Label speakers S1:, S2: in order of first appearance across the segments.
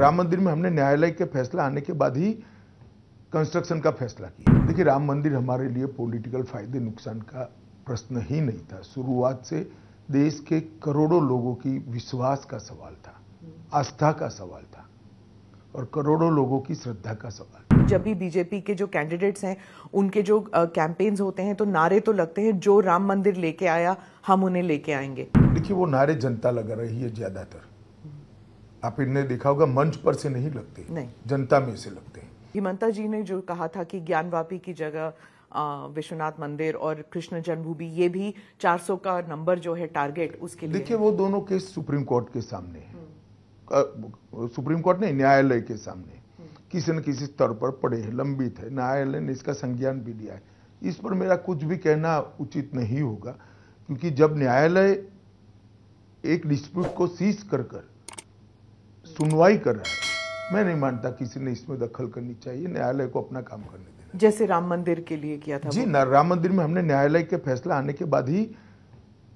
S1: राम मंदिर में हमने न्यायालय के फैसला आने के बाद ही कंस्ट्रक्शन का फैसला किया देखिए राम मंदिर हमारे लिए पॉलिटिकल फायदे नुकसान का प्रश्न ही नहीं था शुरुआत से देश के करोड़ों लोगों की विश्वास का सवाल था आस्था का सवाल था और करोड़ों लोगों की श्रद्धा का सवाल
S2: था। जब भी बीजेपी के जो कैंडिडेट्स हैं उनके जो कैंपेन्स होते हैं तो नारे तो लगते हैं जो राम मंदिर लेके आया हम उन्हें
S1: लेके आएंगे देखिए वो नारे जनता लगा रही है ज्यादातर इन्हें देखा होगा मंच पर से नहीं लगते नहीं जनता में से लगते हैं
S2: हिमंता जी ने जो कहा था कि ज्ञानवापी की जगह विश्वनाथ मंदिर और कृष्ण जन्मभूमि ये भी 400 का नंबर जो है टारगेट उसके लिए देखिए वो
S1: दोनों केस सुप्रीम कोर्ट के सामने
S2: है
S1: सुप्रीम कोर्ट नहीं न्यायालय के सामने हम्म। किसी न किसी स्तर पर पड़े हैं लंबित है न्यायालय ने इसका संज्ञान भी दिया है इस पर मेरा कुछ भी कहना उचित नहीं होगा क्योंकि जब न्यायालय एक डिस्प्यूट को सीज कर कर सुनवाई कर रहा है मैं नहीं मानता किसी ने इसमें दखल करनी चाहिए न्यायालय को अपना काम करने
S2: देना जैसे राम
S1: मंदिर के लिए किया था जी ना राम मंदिर में हमने न्यायालय के फैसला आने के बाद ही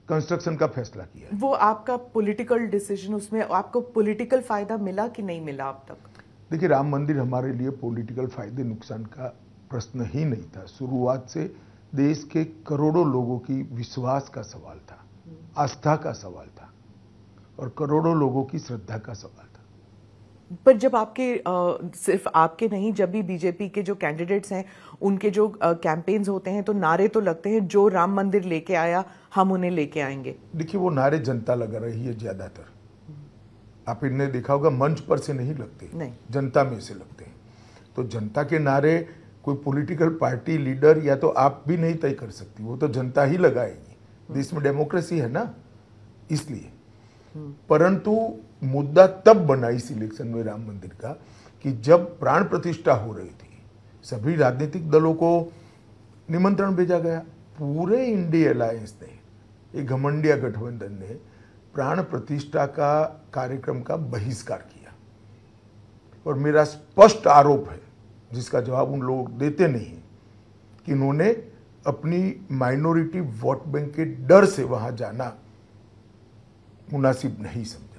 S1: कंस्ट्रक्शन का फैसला
S2: किया वो आपका पॉलिटिकल डिसीजन उसमें आपको पॉलिटिकल फायदा मिला कि नहीं मिला अब तक
S1: देखिए राम मंदिर हमारे लिए पॉलिटिकल फायदे नुकसान का प्रश्न ही नहीं था शुरुआत से देश के करोड़ों लोगों की विश्वास का सवाल था आस्था का सवाल था और करोड़ों लोगों की श्रद्धा का सवाल
S2: पर जब आपके आ, सिर्फ आपके नहीं जब भी बीजेपी के जो कैंडिडेट्स हैं उनके जो कैंपेन्स होते हैं तो नारे तो लगते हैं जो राम मंदिर लेके आया हम उन्हें लेके आएंगे
S1: देखिए वो नारे जनता लगा रही है ज्यादातर आप इन्हें देखा होगा मंच पर से नहीं लगते नहीं। जनता में से लगते हैं तो जनता के नारे कोई पॉलिटिकल पार्टी लीडर या तो आप भी नहीं तय कर सकती वो तो जनता ही लगाएगी हम्म। देश में डेमोक्रेसी है ना इसलिए परंतु मुद्दा तब बना इस इलेक्शन में राम मंदिर का कि जब प्राण प्रतिष्ठा हो रही थी सभी राजनीतिक दलों को निमंत्रण भेजा गया पूरे इंडिया अलायंस ने ये घमंडिया गठबंधन ने प्राण प्रतिष्ठा का कार्यक्रम का बहिष्कार किया और मेरा स्पष्ट आरोप है जिसका जवाब उन लोग देते नहीं कि उन्होंने अपनी माइनॉरिटी वोट बैंक के डर से वहां जाना مناسب نهيسا